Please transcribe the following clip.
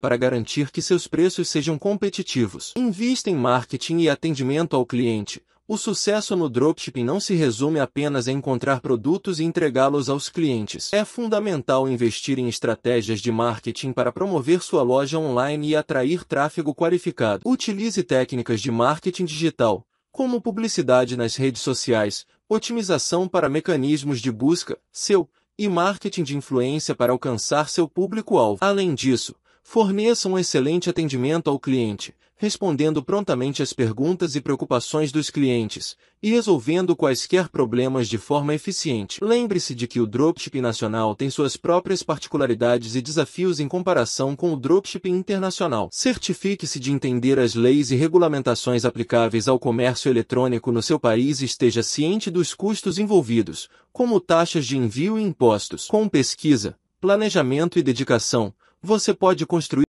para garantir que seus preços sejam competitivos. Invista em marketing e atendimento ao cliente. O sucesso no dropshipping não se resume apenas a encontrar produtos e entregá-los aos clientes. É fundamental investir em estratégias de marketing para promover sua loja online e atrair tráfego qualificado. Utilize técnicas de marketing digital, como publicidade nas redes sociais, otimização para mecanismos de busca, SEO, e marketing de influência para alcançar seu público-alvo. Além disso, Forneça um excelente atendimento ao cliente, respondendo prontamente às perguntas e preocupações dos clientes e resolvendo quaisquer problemas de forma eficiente. Lembre-se de que o dropshipping nacional tem suas próprias particularidades e desafios em comparação com o dropshipping internacional. Certifique-se de entender as leis e regulamentações aplicáveis ao comércio eletrônico no seu país e esteja ciente dos custos envolvidos, como taxas de envio e impostos. Com pesquisa, planejamento e dedicação, você pode construir